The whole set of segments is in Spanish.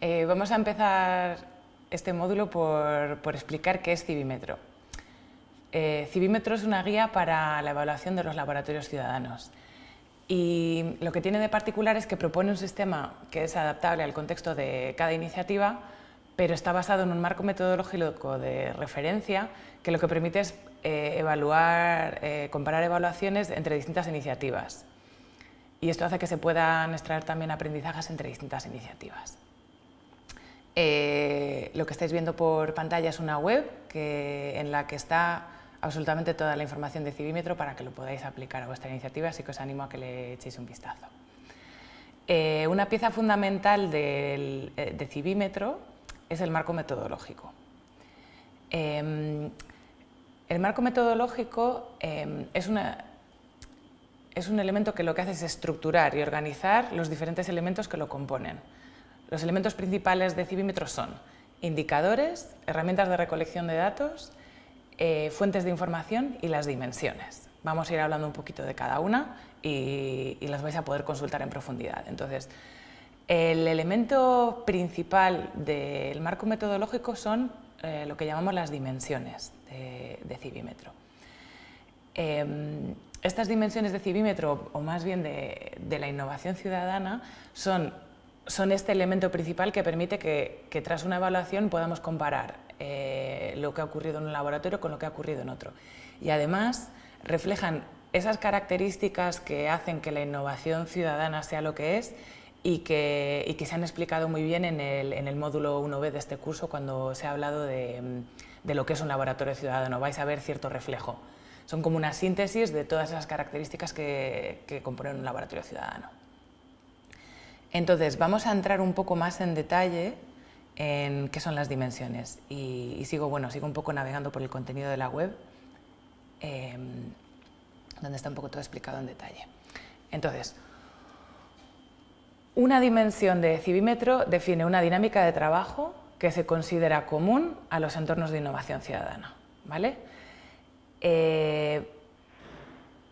Eh, vamos a empezar este módulo por, explicar qué es CIVIMETRO. Eh, es una guía para la evaluación de los laboratorios ciudadanos. Y lo que tiene de particular es que propone un sistema que es adaptable al contexto de cada iniciativa, pero está basado en un marco metodológico de referencia que lo que permite es eh, evaluar, eh, comparar evaluaciones entre distintas iniciativas. Y esto hace que se puedan extraer también aprendizajes entre distintas iniciativas. Eh, lo que estáis viendo por pantalla es una web en la que está absolutamente toda la información de Cibímetro para que lo podáis aplicar a vuestra iniciativa, así que os animo a que le echéis un vistazo. Eh, una pieza fundamental eh, de Cibímetro es el marco metodológico. Em, el marco metodológico em, es, un elemento que lo que hace es estructurar y organizar los diferentes elementos que lo componen. Los elementos principales de Cibímetro son indicadores, herramientas de recolección de datos, eh, fuentes de información y las dimensiones. Vamos a ir hablando un poquito de cada una y, las vais a poder consultar en profundidad. Entonces, el elemento principal del marco metodológico son eh, lo que llamamos las dimensiones de, Cibimetro. Cibímetro. Em, estas dimensiones de Cibímetro, o más bien de la innovación ciudadana, son son este elemento principal que permite que, tras una evaluación podamos comparar eh, lo que ha ocurrido en un laboratorio con lo que ha ocurrido en otro. Y además reflejan esas características que hacen que la innovación ciudadana sea lo que es y que, se han explicado muy bien en el, módulo 1B de este curso cuando se ha hablado de, lo que es un laboratorio ciudadano. Vais a ver cierto reflejo. Son como una síntesis de todas esas características que componen un laboratorio ciudadano. Entonces, vamos a entrar un poco más en detalle en qué son las dimensiones. Y, sigo, bueno, sigo un poco navegando por el contenido de la web, em, donde está un poco todo explicado en detalle. Entonces, una dimensión de Cibímetro define una dinámica de trabajo que se considera común a los entornos de innovación ciudadana. ¿vale? Eh,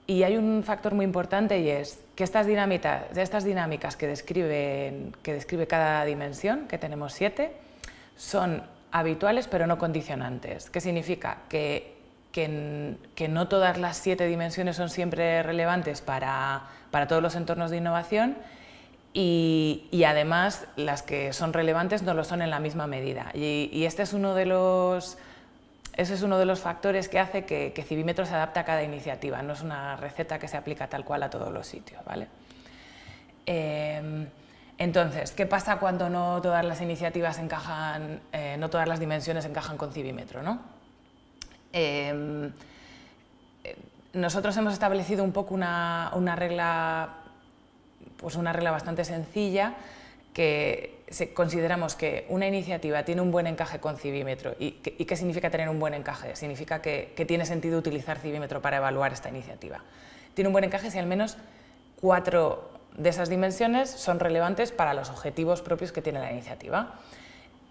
y hay un factor muy importante y es que estas dinámicas, que, describen, que describe cada dimensión, que tenemos siete, son habituales pero no condicionantes. ¿Qué significa? Que, que, no todas las siete dimensiones son siempre relevantes para, todos los entornos de innovación y, además las que son relevantes no lo son en la misma medida. y este es uno de los ese es uno de los factores que hace que, Cibimetro se adapte a cada iniciativa, no es una receta que se aplica tal cual a todos los sitios. ¿vale? Em, entonces, ¿qué pasa cuando no todas las iniciativas encajan, eh, no todas las dimensiones encajan con Cibimetro? ¿no? Em, eh, nosotros hemos establecido un poco una regla, pues una regla bastante sencilla que consideramos que una iniciativa tiene un buen encaje con Cibímetro. ¿Y, qué significa tener un buen encaje? Significa que, tiene sentido utilizar Cibímetro para evaluar esta iniciativa. Tiene un buen encaje si al menos cuatro de esas dimensiones son relevantes para los objetivos propios que tiene la iniciativa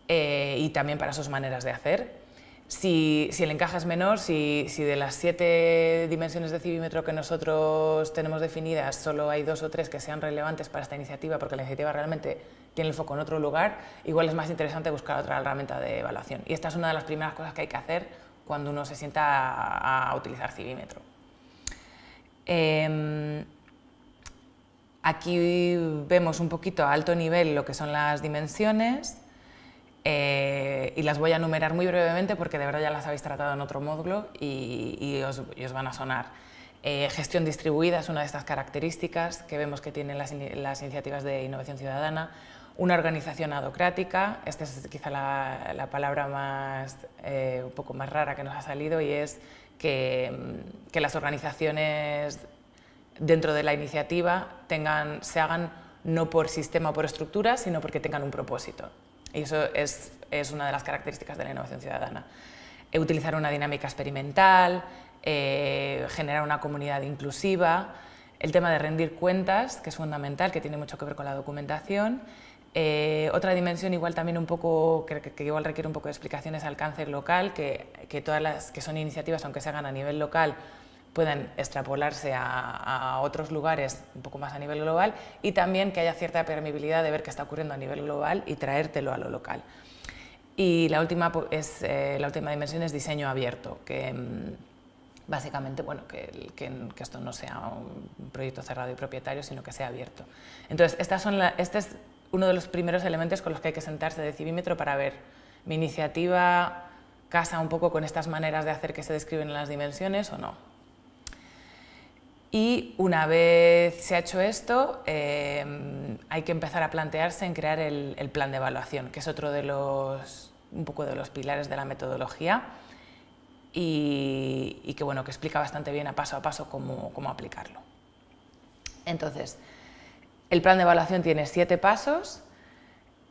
eh, y también para sus maneras de hacer si, el encaje es menor, si, de las siete dimensiones de civímetro que nosotros tenemos definidas solo hay dos o tres que sean relevantes para esta iniciativa, porque la iniciativa realmente tiene el foco en otro lugar, igual es más interesante buscar otra herramienta de evaluación. Y esta es una de las primeras cosas que hay que hacer cuando uno se sienta a, utilizar civímetro. Em, aquí vemos un poquito a alto nivel lo que son las dimensiones eh, y las voy a enumerar muy brevemente porque de verdad ya las habéis tratado en otro módulo y, y, os, van a sonar. Eh, gestión distribuida es una de estas características que vemos que tienen las, iniciativas de innovación ciudadana. Una organización adocrática, esta es quizá la, palabra más, eh, un poco más rara que nos ha salido y es que, mm, las organizaciones dentro de la iniciativa se hagan no por sistema o por estructura, sino porque tengan un propósito. Y eso es, una de las características de la innovación ciudadana. Eh, utilizar una dinámica experimental, eh, generar una comunidad inclusiva, el tema de rendir cuentas, que es fundamental, que tiene mucho que ver con la documentación. Eh, otra dimensión igual también un poco, que, igual requiere un poco de explicaciones al cáncer local, que, que todas las que son iniciativas, aunque se hagan a nivel local, puedan extrapolarse a, otros lugares un poco más a nivel global y también que haya cierta permeabilidad de ver qué está ocurriendo a nivel global y traértelo a lo local. Y la última, es, eh, la última dimensión es diseño abierto, que mm, básicamente bueno, que, esto no sea un proyecto cerrado y propietario, sino que sea abierto. Entonces, estas son este es uno de los primeros elementos con los que hay que sentarse de cibímetro para ver mi iniciativa casa un poco con estas maneras de hacer que se describen las dimensiones o no. Y una vez se ha hecho esto, em, hay que empezar a plantearse en crear el, plan de evaluación, que es otro de los, un poco de los pilares de la metodología y, que, bueno, que explica bastante bien a paso a paso cómo, aplicarlo. Entonces, el plan de evaluación tiene siete pasos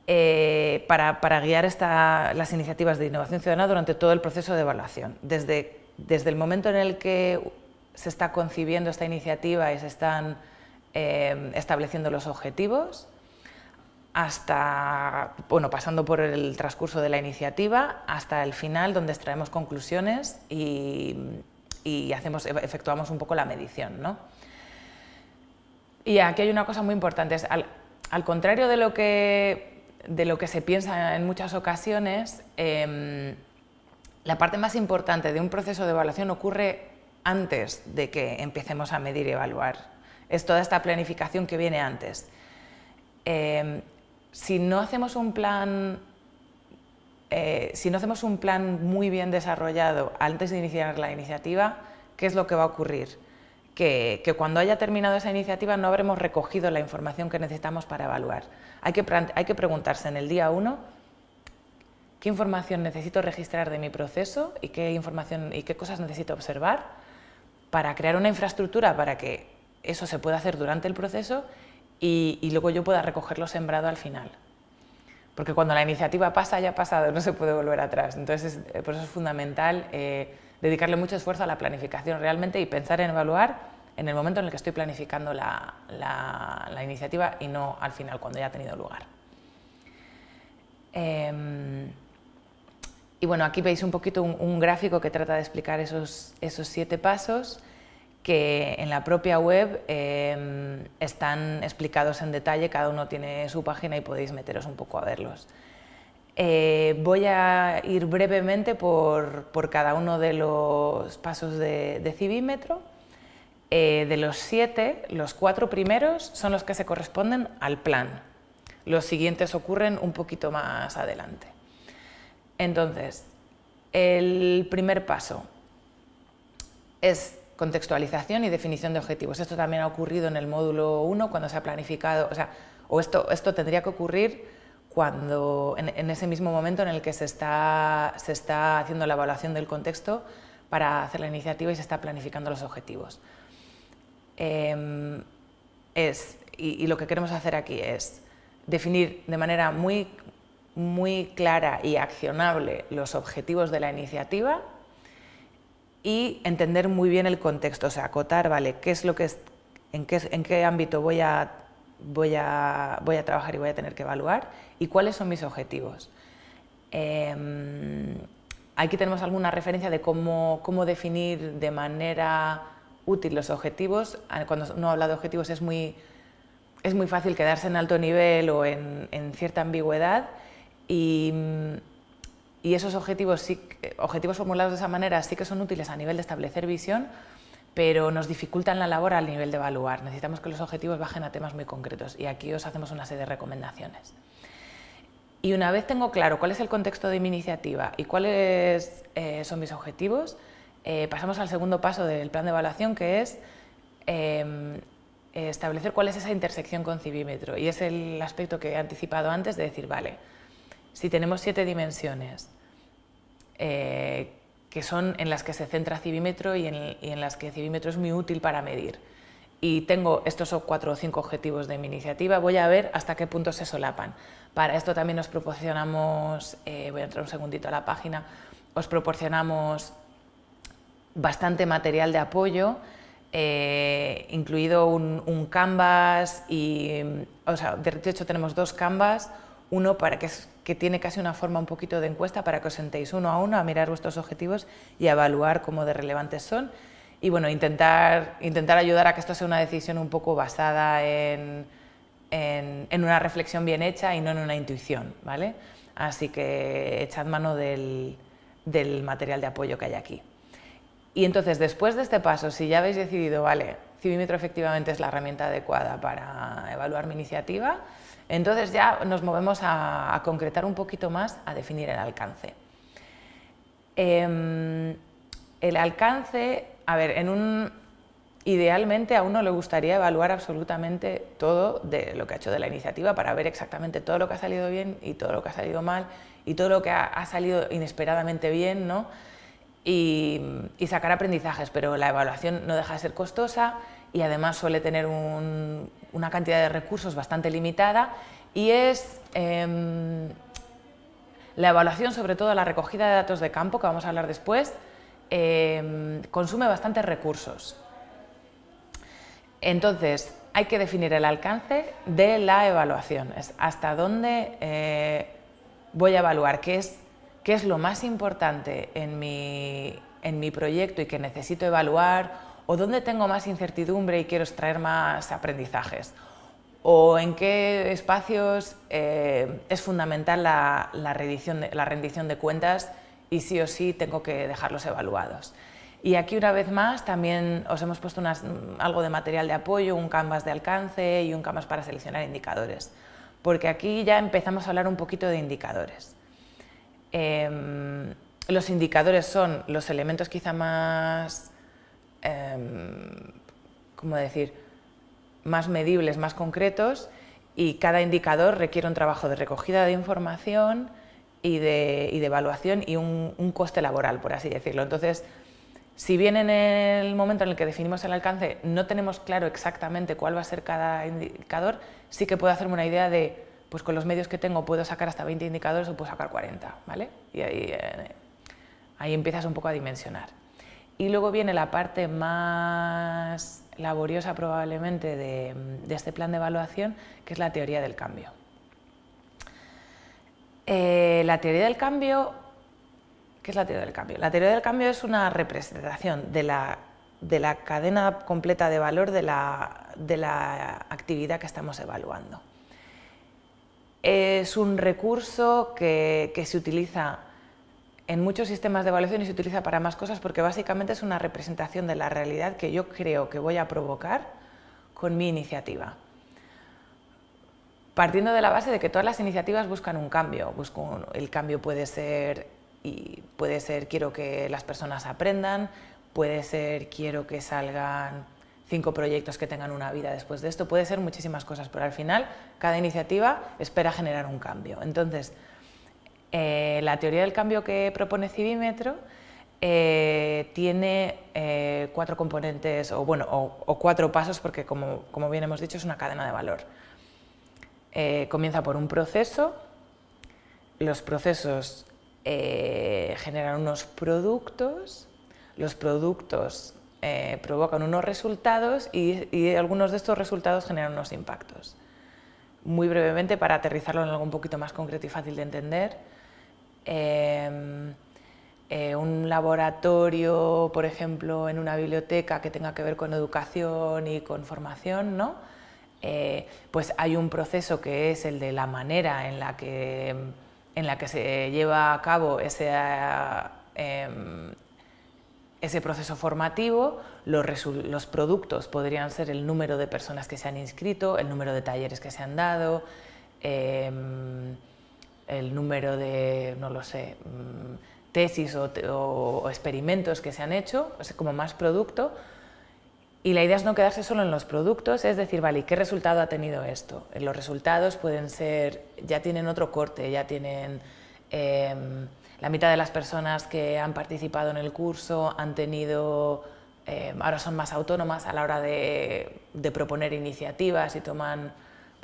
eh, para, guiar las iniciativas de innovación ciudadana durante todo el proceso de evaluación, desde, desde el momento en el que se está concibiendo esta iniciativa y se están eh, estableciendo los objetivos, hasta, bueno, pasando por el transcurso de la iniciativa, hasta el final, donde extraemos conclusiones y, hacemos, efectuamos un poco la medición. ¿no? Y aquí hay una cosa muy importante, al, contrario de lo, que, de lo que se piensa en muchas ocasiones, em, la parte más importante de un proceso de evaluación ocurre antes de que empecemos a medir y evaluar. Es toda esta planificación que viene antes. Em, si no hacemos un plan eh, si no hacemos un plan muy bien desarrollado antes de iniciar la iniciativa, ¿qué es lo que va a ocurrir? Que, cuando haya terminado esa iniciativa no habremos recogido la información que necesitamos para evaluar. Hay que, hay que preguntarse en el día uno qué información necesito registrar de mi proceso y qué, información, y qué cosas necesito observar para crear una infraestructura para que eso se pueda hacer durante el proceso y, luego yo pueda recogerlo sembrado al final. Porque cuando la iniciativa pasa, ya ha pasado, no se puede volver atrás. Entonces, eh, por eso es fundamental eh, dedicarle mucho esfuerzo a la planificación realmente y pensar en evaluar en el momento en el que estoy planificando la, iniciativa y no al final, cuando ya ha tenido lugar. Em, bueno, aquí veis un poquito un, gráfico que trata de explicar esos, esos siete pasos que en la propia web em, están explicados en detalle, cada uno tiene su página y podéis meteros un poco a verlos. Eh, voy a ir brevemente por, cada uno de los pasos de, de Cibímetro. Eh, de los siete, los cuatro primeros son los que se corresponden al plan. Los siguientes ocurren un poquito más adelante. Entonces, el primer paso es contextualización y definición de objetivos. Esto también ha ocurrido en el módulo 1 cuando se ha planificado, o sea, o esto, esto tendría que ocurrir cuando, en, ese mismo momento en el que se está, se está haciendo la evaluación del contexto para hacer la iniciativa y se está planificando los objetivos. Em, es, y, lo que queremos hacer aquí es definir de manera muy muy clara y accionable los objetivos de la iniciativa y entender muy bien el contexto, o sea, acotar, vale, qué es lo que en, qué, ámbito voy a, voy, a, trabajar y voy a tener que evaluar y cuáles son mis objetivos. Em, aquí tenemos alguna referencia de cómo, definir de manera útil los objetivos. Ah, cuando no habla de objetivos es muy, es muy fácil quedarse en alto nivel o en cierta ambigüedad Mm, y, esos objetivos, eh, objetivos formulados de esa manera sí que son útiles a nivel de establecer visión, pero nos dificultan la labor al nivel de evaluar. Necesitamos que los objetivos bajen a temas muy concretos y aquí os hacemos una serie de recomendaciones. Y una vez tengo claro cuál es el contexto de mi iniciativa y cuáles eh, son mis objetivos, eh, pasamos al segundo paso del plan de evaluación, que es em, establecer cuál es esa intersección con Cibímetro. Y es el aspecto que he anticipado antes de decir, vale, si tenemos siete dimensiones, eh, que son en las que se centra Cibimetro y en, las que Cibimetro es muy útil para medir. Y tengo estos cuatro o cinco objetivos de mi iniciativa, voy a ver hasta qué punto se solapan. Para esto también os proporcionamos, eh, voy a entrar un segundito a la página, os proporcionamos bastante material de apoyo, eh, incluido un, canvas y, o sea, de hecho tenemos dos canvas, uno para que que tiene casi una forma un poquito de encuesta para que os sentéis uno a uno a mirar vuestros objetivos y a evaluar cómo de relevantes son. Y bueno, intentar, intentar ayudar a que esto sea una decisión un poco basada en, en, una reflexión bien hecha y no en una intuición, ¿vale? Así que echad mano del, del material de apoyo que hay aquí. Y entonces, después de este paso, si ya habéis decidido, vale, Cibimetro efectivamente es la herramienta adecuada para evaluar mi iniciativa, entonces ya nos movemos a, concretar un poquito más, a definir el alcance. Em, el alcance, a ver, en un, idealmente a uno le gustaría evaluar absolutamente todo de lo que ha hecho de la iniciativa para ver exactamente todo lo que ha salido bien y todo lo que ha salido mal y todo lo que ha, salido inesperadamente bien, ¿no? y, sacar aprendizajes, pero la evaluación no deja de ser costosa y además suele tener un, una cantidad de recursos bastante limitada y es em, la evaluación, sobre todo la recogida de datos de campo, que vamos a hablar después, em, consume bastantes recursos. Entonces, hay que definir el alcance de la evaluación, es hasta dónde eh, voy a evaluar, qué es, qué es lo más importante en mi, en mi proyecto y que necesito evaluar o dónde tengo más incertidumbre y quiero extraer más aprendizajes, o en qué espacios eh, es fundamental la, la, rendición de, la rendición de cuentas y sí o sí tengo que dejarlos evaluados. Y aquí una vez más también os hemos puesto algo de material de apoyo, un canvas de alcance y un canvas para seleccionar indicadores, porque aquí ya empezamos a hablar un poquito de indicadores. Em, los indicadores son los elementos quizá más Em, decir?, más medibles, más concretos, y cada indicador requiere un trabajo de recogida de información y de, y de evaluación y un, un, coste laboral, por así decirlo. Entonces, si bien en el momento en el que definimos el alcance no tenemos claro exactamente cuál va a ser cada indicador, sí que puedo hacerme una idea de, pues con los medios que tengo puedo sacar hasta 20 indicadores o puedo sacar 40, ¿vale? Y ahí, eh, ahí empiezas un poco a dimensionar. Y luego viene la parte más laboriosa probablemente mm, de, este plan de evaluación, que es la teoría del cambio. Eh, la teoría del cambio, ¿qué es la teoría del cambio? La teoría del cambio es una representación de la, cadena completa de valor de la, actividad que estamos evaluando. Es un recurso que se utiliza en muchos sistemas de evaluación y se utiliza para más cosas porque básicamente es una representación de la realidad que yo creo que voy a provocar con mi iniciativa. Partiendo de la base de que todas las iniciativas buscan un cambio, el cambio puede ser y puede ser quiero que las personas aprendan, puede ser quiero que salgan cinco proyectos que tengan una vida después de esto, puede ser muchísimas cosas, pero al final cada iniciativa espera generar un cambio. Entonces, eh, la teoría del cambio que propone Cibimetro eh, tiene eh, cuatro componentes, o cuatro pasos, porque como, bien hemos dicho, es una cadena de valor. comienza por un proceso, los procesos generan unos productos, los productos provocan unos resultados y algunos de estos resultados generan unos impactos. Muy brevemente, para aterrizarlo en algo un poquito más concreto y fácil de entender, Em, eh, un laboratorio, por ejemplo, en una biblioteca que tenga que ver con educación y con formación, ¿no? Eh, pues hay un proceso que es el de la manera en la que, en la que se lleva a cabo ese, em, ese proceso formativo, los, productos podrían ser el número de personas que se han inscrito, el número de talleres que se han dado, em, el número de, no lo sé, mm, tesis o, experimentos que se han hecho, o sea, como más producto. Y la idea es no quedarse solo en los productos, es decir, vale, qué resultado ha tenido esto? Los resultados pueden ser, ya tienen otro corte, ya tienen... Em, la mitad de las personas que han participado en el curso han tenido, em, ahora son más autónomas a la hora de proponer iniciativas y toman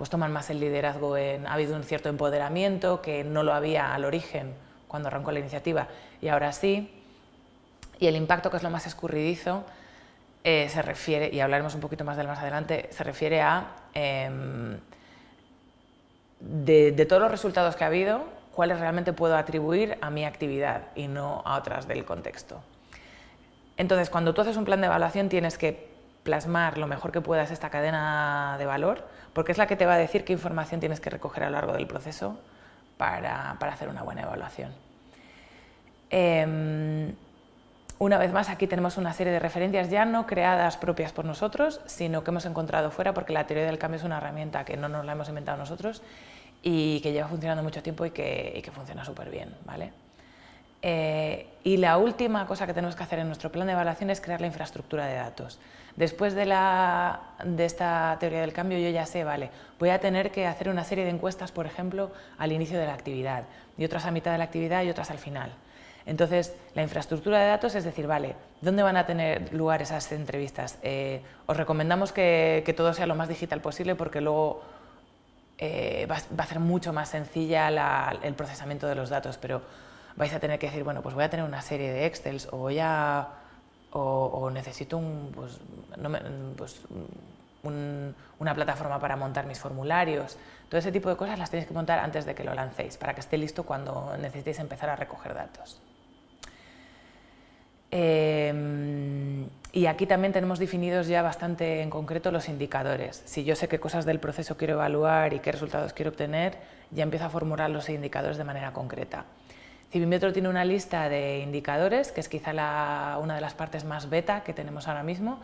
pues toman más el liderazgo, en, ha habido un cierto empoderamiento que no lo había al origen cuando arrancó la iniciativa y ahora sí. Y el impacto, que es lo más escurridizo, eh, se refiere, y hablaremos un poquito más del más adelante, se refiere a em, de todos los resultados que ha habido, cuáles realmente puedo atribuir a mi actividad y no a otras del contexto. Entonces, cuando tú haces un plan de evaluación, tienes que plasmar lo mejor que puedas esta cadena de valor porque es la que te va a decir qué información tienes que recoger a lo largo del proceso para, hacer una buena evaluación. Em, una vez más, aquí tenemos una serie de referencias ya no creadas propias por nosotros, sino que hemos encontrado fuera, porque la teoría del cambio es una herramienta que no nos la hemos inventado nosotros y que lleva funcionando mucho tiempo y que, y que funciona súper bien, ¿vale? Eh, y la última cosa que tenemos que hacer en nuestro plan de evaluación es crear la infraestructura de datos. Después de, esta teoría del cambio yo ya sé, vale, voy a tener que hacer una serie de encuestas, por ejemplo, al inicio de la actividad, y otras a mitad de la actividad y otras al final. Entonces, la infraestructura de datos es decir, vale, ¿dónde van a tener lugar esas entrevistas? Eh, os recomendamos que, todo sea lo más digital posible porque luego eh, va, a ser mucho más sencilla el procesamiento de los datos, pero vais a tener que decir, bueno, pues voy a tener una serie de Excels o necesito una plataforma para montar mis formularios. Todo ese tipo de cosas las tenéis que montar antes de que lo lancéis, para que esté listo cuando necesitéis empezar a recoger datos. Eh, y aquí también tenemos definidos ya bastante en concreto los indicadores. Si yo sé qué cosas del proceso quiero evaluar y qué resultados quiero obtener, ya empiezo a formular los indicadores de manera concreta. Cibimetro tiene una lista de indicadores, que es quizá una de las partes más beta que tenemos ahora mismo.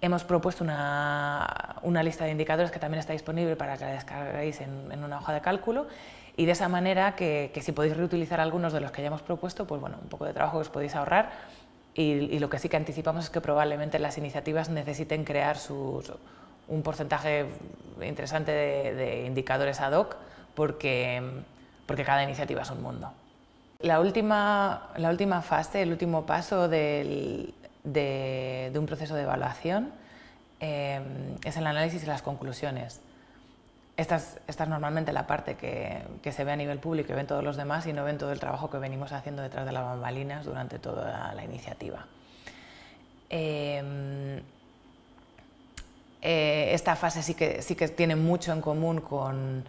Hemos propuesto una, lista de indicadores que también está disponible para que la descarguéis en, una hoja de cálculo y de esa manera que, si podéis reutilizar algunos de los que ya hemos propuesto, pues bueno, un poco de trabajo que os podéis ahorrar y, lo que sí que anticipamos es que probablemente las iniciativas necesiten crear un porcentaje interesante de, de indicadores ad hoc porque, porque cada iniciativa es un mundo la última, fase, el último paso de, un proceso de evaluación eh, es el análisis y las conclusiones. Esta es, normalmente la parte que, se ve a nivel público y ven todos los demás y no ven todo el trabajo que venimos haciendo detrás de las bambalinas durante toda la, iniciativa. Eh, eh, esta fase sí sí que tiene mucho en común con,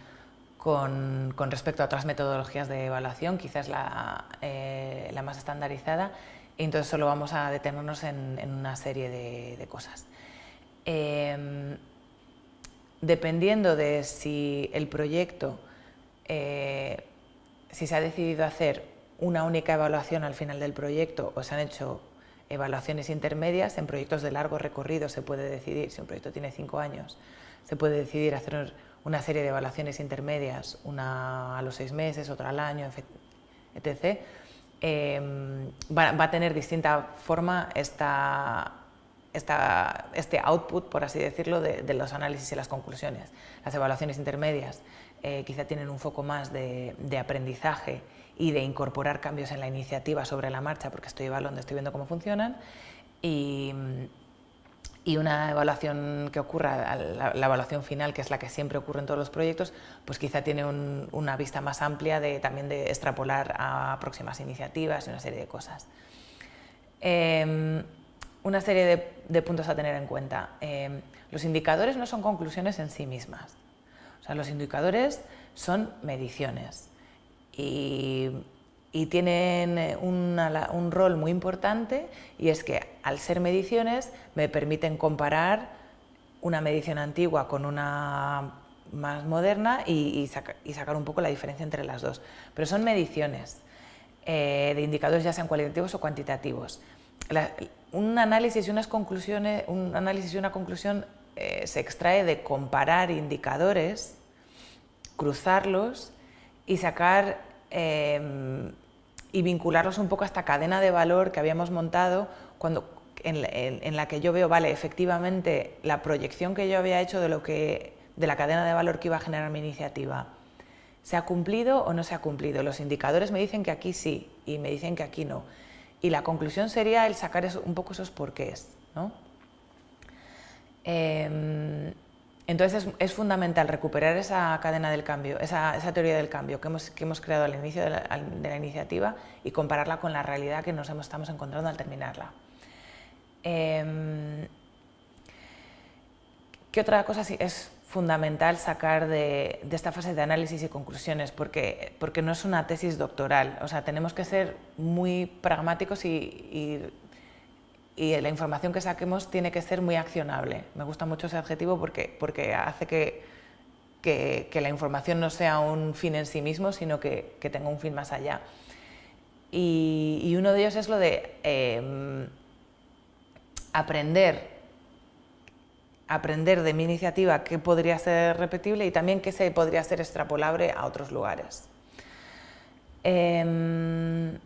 con, respecto a otras metodologías de evaluación, quizás eh, la, más estandarizada, y entonces solo vamos a detenernos en, una serie de, cosas. Em, dependiendo de si el proyecto, eh, si se ha decidido hacer una única evaluación al final del proyecto o se han hecho evaluaciones intermedias, en proyectos de largo recorrido se puede decidir, si un proyecto tiene cinco años, se puede decidir hacer una serie de evaluaciones intermedias, una a los seis meses, otra al año, etc., em, va, a tener distinta forma esta, esta, este output, por así decirlo, de, los análisis y las conclusiones. Las evaluaciones intermedias eh, quizá tienen un foco más de, aprendizaje y de incorporar cambios en la iniciativa sobre la marcha, porque estoy evaluando, estoy viendo cómo funcionan. Y, y una evaluación que ocurra, la, evaluación final, que es la que siempre ocurre en todos los proyectos, pues quizá tiene una vista más amplia de, también de extrapolar a próximas iniciativas y una serie de cosas. Em, una serie de, puntos a tener en cuenta. Em, los indicadores no son conclusiones en sí mismas. O sea, los indicadores son mediciones y y tienen eh, un rol muy importante y es que al ser mediciones me permiten comparar una medición antigua con una más moderna y, sacar un poco la diferencia entre las dos. Pero son mediciones eh, de indicadores ya sean cualitativos o cuantitativos. un análisis y unas conclusiones, un análisis y una conclusión eh, se extrae de comparar indicadores, cruzarlos y sacar em, y vincularlos un poco a esta cadena de valor que habíamos montado cuando, en, la que yo veo, vale, efectivamente, la proyección que yo había hecho de, lo que, de la cadena de valor que iba a generar mi iniciativa, ¿se ha cumplido o no se ha cumplido? Los indicadores me dicen que aquí sí y me dicen que aquí no. Y la conclusión sería el sacar un poco esos porqués. ¿no? Em, entonces es, fundamental recuperar esa cadena del cambio, esa, teoría del cambio que hemos, creado al inicio de la, iniciativa y compararla con la realidad que nos estamos encontrando al terminarla. Em, ¿Qué otra cosa es fundamental sacar de, esta fase de análisis y conclusiones? Porque, porque no es una tesis doctoral, o sea, tenemos que ser muy pragmáticos y y la información que saquemos tiene que ser muy accionable. Me gusta mucho ese adjetivo porque, porque hace que, que, la información no sea un fin en sí mismo, sino que, tenga un fin más allá. Y, uno de ellos es lo de em, aprender, aprender de mi iniciativa qué podría ser repetible y también qué se podría ser extrapolable a otros lugares. Em,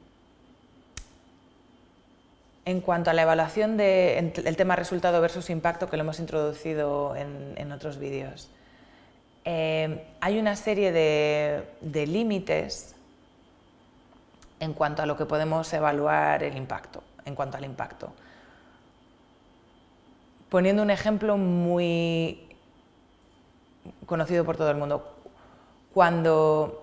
en cuanto a la evaluación del tema resultado versus impacto, que lo hemos introducido en, otros vídeos, em, hay una serie de, de límites en cuanto a lo que podemos evaluar el impacto, en cuanto al impacto. Poniendo un ejemplo muy conocido por todo el mundo, cuando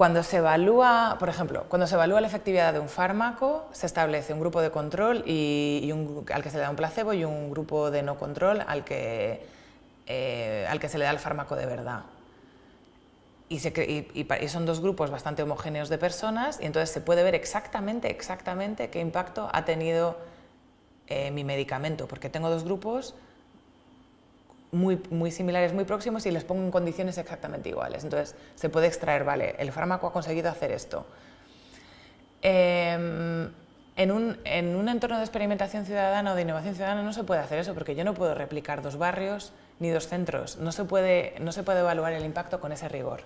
cuando se evalúa, por ejemplo, cuando se evalúa la efectividad de un fármaco, se establece un grupo de control y, al que se le da un placebo y un grupo de no control al que, eh, al que se le da el fármaco de verdad. Y, son dos grupos bastante homogéneos de personas y entonces se puede ver exactamente, exactamente qué impacto ha tenido eh, mi medicamento, porque tengo dos grupos muy, muy similares, muy próximos y les pongo en condiciones exactamente iguales. Entonces se puede extraer, vale, el fármaco ha conseguido hacer esto. Em, en, un, en un entorno de experimentación ciudadana o de innovación ciudadana no se puede hacer eso porque yo no puedo replicar dos barrios ni dos centros. No se puede, no se puede evaluar el impacto con ese rigor.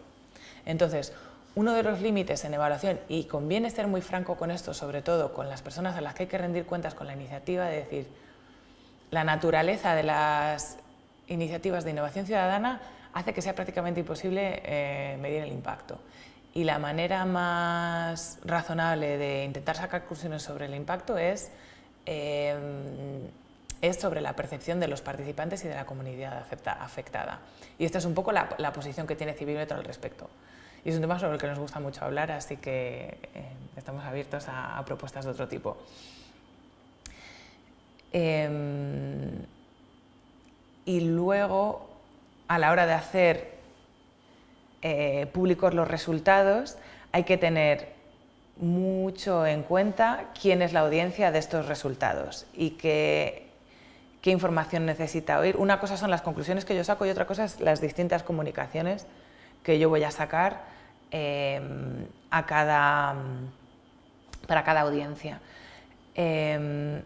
Entonces, uno de los límites en evaluación, y conviene ser muy franco con esto, sobre todo con las personas a las que hay que rendir cuentas con la iniciativa, de decir, la naturaleza de las iniciativas de innovación ciudadana hace que sea prácticamente imposible eh, medir el impacto. Y la manera más razonable de intentar sacar conclusiones sobre el impacto es, eh, es sobre la percepción de los participantes y de la comunidad afectada. Y esta es un poco la, posición que tiene Metro al respecto. Y es un tema sobre el que nos gusta mucho hablar, así que eh, estamos abiertos a, propuestas de otro tipo. Em, y luego a la hora de hacer eh, públicos los resultados hay que tener mucho en cuenta quién es la audiencia de estos resultados y qué, qué información necesita oír. Una cosa son las conclusiones que yo saco y otra cosa es las distintas comunicaciones que yo voy a sacar em, a cada, para cada audiencia. Em,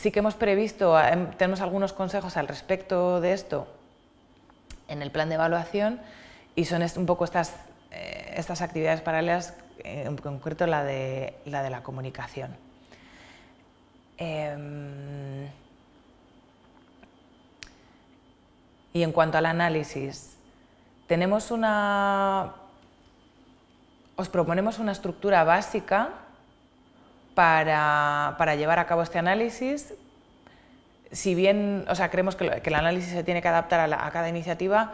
sí que hemos previsto, ah, em, tenemos algunos consejos al respecto de esto en el plan de evaluación y son un poco estas, eh, actividades paralelas, eh, en concreto la de la, comunicación. Em, y en cuanto al análisis, tenemos una... Os proponemos una estructura básica para, llevar a cabo este análisis. Si bien o sea, creemos que, el análisis se tiene que adaptar a, cada iniciativa,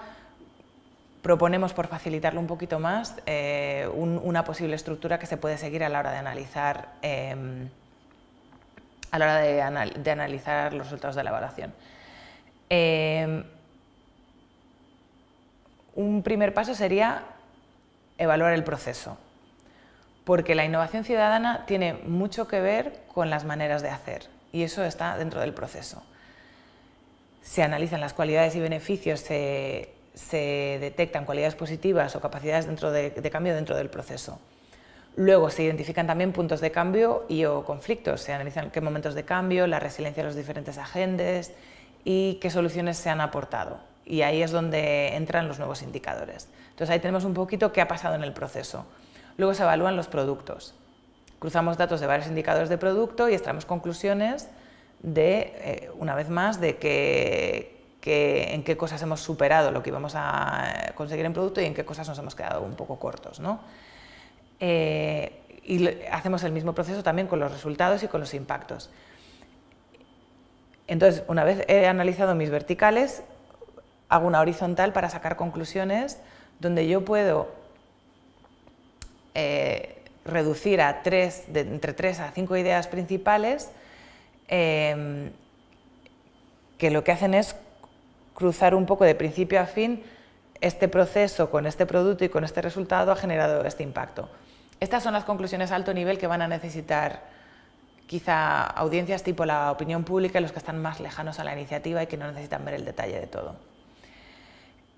proponemos, por facilitarlo un poquito más, eh, una posible estructura que se puede seguir a la hora de analizar, em, a la hora de, analizar los resultados de la evaluación. Em, un primer paso sería evaluar el proceso porque la innovación ciudadana tiene mucho que ver con las maneras de hacer y eso está dentro del proceso. Se analizan las cualidades y beneficios, se, detectan cualidades positivas o capacidades dentro de, cambio dentro del proceso. Luego se identifican también puntos de cambio y o conflictos, se analizan qué momentos de cambio, la resiliencia de los diferentes agentes y qué soluciones se han aportado. Y ahí es donde entran los nuevos indicadores. Entonces ahí tenemos un poquito qué ha pasado en el proceso. Luego se evalúan los productos. Cruzamos datos de varios indicadores de producto y extraemos conclusiones de, eh, una vez más, de que, en qué cosas hemos superado lo que íbamos a eh, conseguir en producto y en qué cosas nos hemos quedado un poco cortos. ¿no? Eh, y hacemos el mismo proceso también con los resultados y con los impactos. Entonces, una vez he analizado mis verticales, hago una horizontal para sacar conclusiones donde yo puedo eh, reducir a entre tres a cinco ideas principales em, que lo que hacen es cruzar un poco de principio a fin este proceso con este producto y con este resultado ha generado este impacto. Estas son las conclusiones a alto nivel que van a necesitar quizá audiencias tipo la opinión pública los que están más lejanos a la iniciativa y que no necesitan ver el detalle de todo.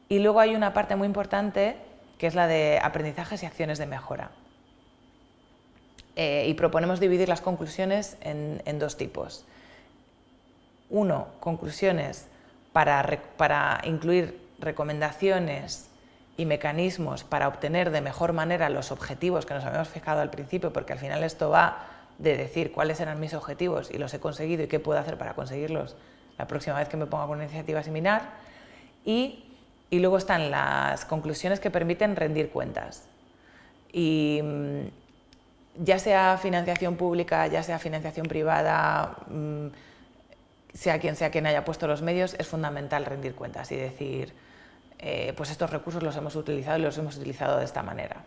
Y luego hay una parte muy importante que es la de aprendizajes y acciones de mejora. Eh, y proponemos dividir las conclusiones en, dos tipos. Uno, conclusiones para, incluir recomendaciones y mecanismos para obtener de mejor manera los objetivos que nos habíamos fijado al principio, porque al final esto va de decir cuáles eran mis objetivos y los he conseguido y qué puedo hacer para conseguirlos la próxima vez que me ponga con una iniciativa similar. Y y luego están las conclusiones que permiten rendir cuentas. Y mm, ya sea financiación pública, ya sea financiación privada, mm, sea quien sea quien haya puesto los medios, es fundamental rendir cuentas y decir, eh, pues estos recursos los hemos utilizado y los hemos utilizado de esta manera.